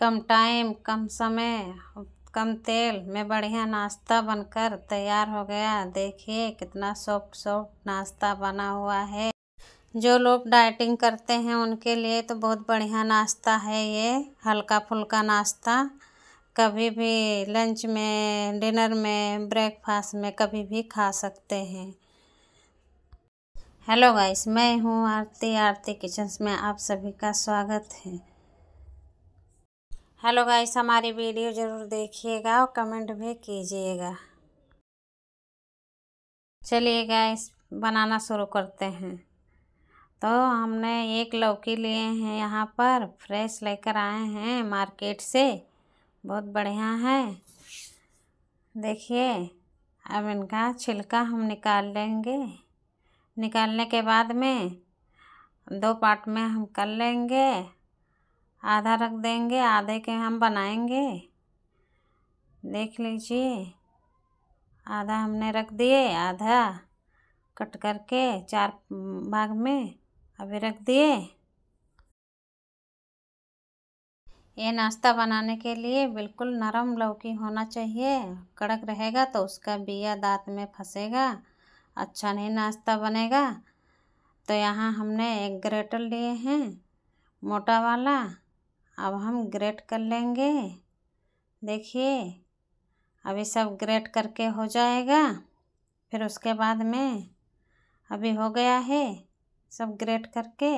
कम time कम समय कम तेल में बढ़िया नाश्ता बनकर तैयार हो गया देखिए कितना सॉफ्ट सॉफ्ट नाश्ता बना हुआ है जो लोग डाइटिंग करते हैं उनके लिए तो बहुत बढ़िया नाश्ता है ये हल्का फुल्का नाश्ता कभी भी लंच में डिनर में ब्रेकफास्ट में कभी भी खा सकते हैं हेलो गाइस मैं हूँ आरती आरती किचन्स में आप सभी का स्वागत है हेलो गाइस हमारी वीडियो ज़रूर देखिएगा और कमेंट भी कीजिएगा चलिए गाइस बनाना शुरू करते हैं तो हमने एक लौकी लिए हैं यहाँ पर फ्रेश लेकर आए हैं मार्केट से बहुत बढ़िया है देखिए अब इनका छिलका हम निकाल लेंगे निकालने के बाद में दो पार्ट में हम कर लेंगे आधा रख देंगे आधे के हम बनाएंगे देख लीजिए आधा हमने रख दिए आधा कट करके चार भाग में अभी रख दिए ये नाश्ता बनाने के लिए बिल्कुल नरम लौकी होना चाहिए कड़क रहेगा तो उसका बिया दांत में फंसेगा अच्छा नहीं नाश्ता बनेगा तो यहाँ हमने एक ग्रेटर लिए हैं मोटा वाला अब हम ग्रेट कर लेंगे देखिए अभी सब ग्रेट करके हो जाएगा फिर उसके बाद में अभी हो गया है सब ग्रेट करके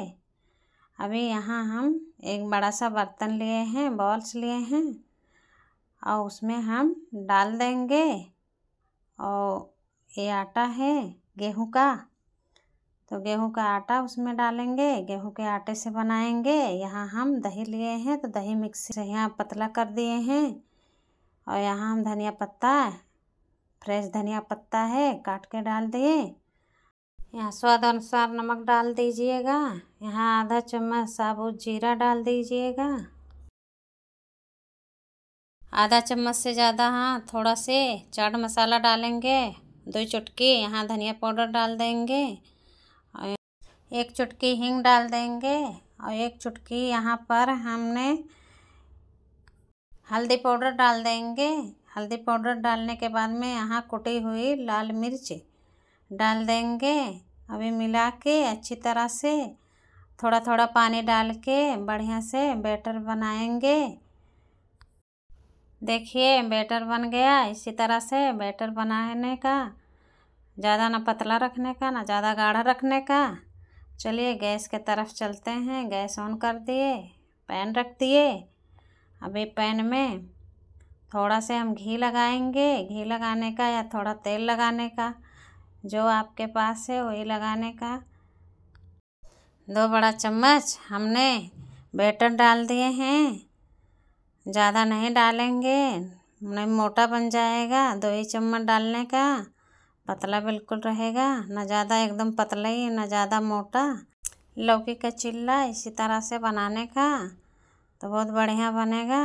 अभी यहाँ हम एक बड़ा सा बर्तन लिए हैं बॉल्स लिए हैं और उसमें हम डाल देंगे और ये आटा है गेहूं का तो गेहूं का आटा उसमें डालेंगे गेहूं के आटे से बनाएंगे यहाँ हम दही लिए हैं तो दही मिक्सी से यहाँ पतला कर दिए हैं और यहाँ हम धनिया पत्ता फ्रेश धनिया पत्ता है काट के डाल दिए यहाँ स्वाद अनुसार नमक डाल दीजिएगा यहाँ आधा चम्मच साबुत जीरा डाल दीजिएगा आधा चम्मच से ज़्यादा हाँ थोड़ा से चाट मसाला डालेंगे दो चुटकी यहाँ धनिया पाउडर डाल देंगे एक चुटकी हींग डाल देंगे और एक चुटकी यहाँ पर हमने हल्दी पाउडर डाल देंगे हल्दी पाउडर डालने के बाद में यहाँ कुटी हुई लाल मिर्च डाल देंगे अभी मिला के अच्छी तरह से थोड़ा थोड़ा पानी डाल के बढ़िया से बैटर बनाएंगे देखिए बैटर बन गया इसी तरह से बैटर बनाने का ज़्यादा ना पतला रखने का ना ज़्यादा गाढ़ा रखने का चलिए गैस के तरफ चलते हैं गैस ऑन कर दिए पैन रख दिए अभी पैन में थोड़ा से हम घी लगाएंगे घी लगाने का या थोड़ा तेल लगाने का जो आपके पास है वही लगाने का दो बड़ा चम्मच हमने बेटर डाल दिए हैं ज़्यादा नहीं डालेंगे नहीं मोटा बन जाएगा दो ही चम्मच डालने का पतला बिल्कुल रहेगा ना ज़्यादा एकदम पतला ही ना ज़्यादा मोटा लौकी का चिल्ला इसी तरह से बनाने का तो बहुत बढ़िया बनेगा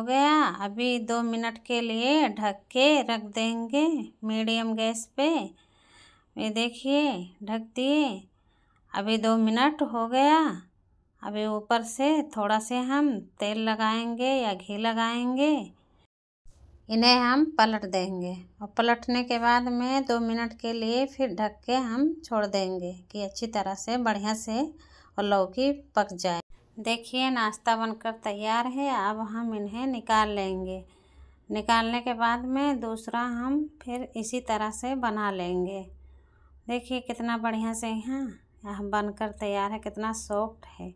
हो गया अभी दो मिनट के लिए ढक के रख देंगे मीडियम गैस पे ये देखिए ढक दिए अभी दो मिनट हो गया अभी ऊपर से थोड़ा से हम तेल लगाएंगे या घी लगाएंगे इन्हें हम पलट देंगे और पलटने के बाद में दो मिनट के लिए फिर ढक के हम छोड़ देंगे कि अच्छी तरह से बढ़िया से और लौकी पक जाए देखिए नाश्ता बनकर तैयार है अब हम इन्हें निकाल लेंगे निकालने के बाद में दूसरा हम फिर इसी तरह से बना लेंगे देखिए कितना बढ़िया से यहाँ यह बनकर तैयार है कितना सॉफ्ट है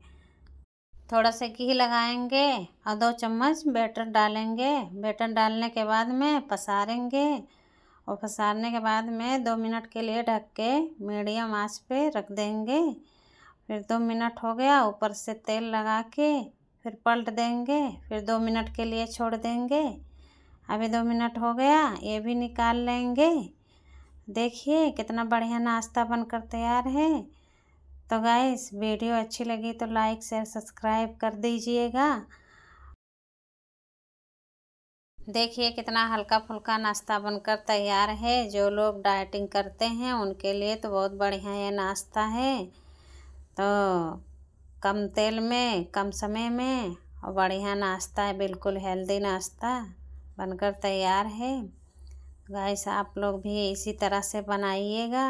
थोड़ा सा घी लगाएंगे और दो चम्मच बैटर डालेंगे बैटर डालने के बाद में पसारेंगे और पसारने के बाद में दो मिनट के लिए ढक के मीडियम आंच पे रख देंगे फिर दो मिनट हो गया ऊपर से तेल लगा के फिर पलट देंगे फिर दो मिनट के लिए छोड़ देंगे अभी दो मिनट हो गया ये भी निकाल लेंगे देखिए कितना बढ़िया नाश्ता बनकर तैयार है तो गाइस वीडियो अच्छी लगी तो लाइक शेयर सब्सक्राइब कर दीजिएगा देखिए कितना हल्का फुल्का नाश्ता बनकर तैयार है जो लोग डाइटिंग करते हैं उनके लिए तो बहुत बढ़िया ये नाश्ता है तो कम तेल में कम समय में और बढ़िया नाश्ता है बिल्कुल हेल्दी नाश्ता बनकर तैयार है गाइस आप लोग भी इसी तरह से बनाइएगा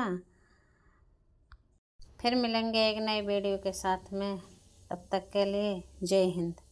फिर मिलेंगे एक नए वीडियो के साथ में तब तक के लिए जय हिंद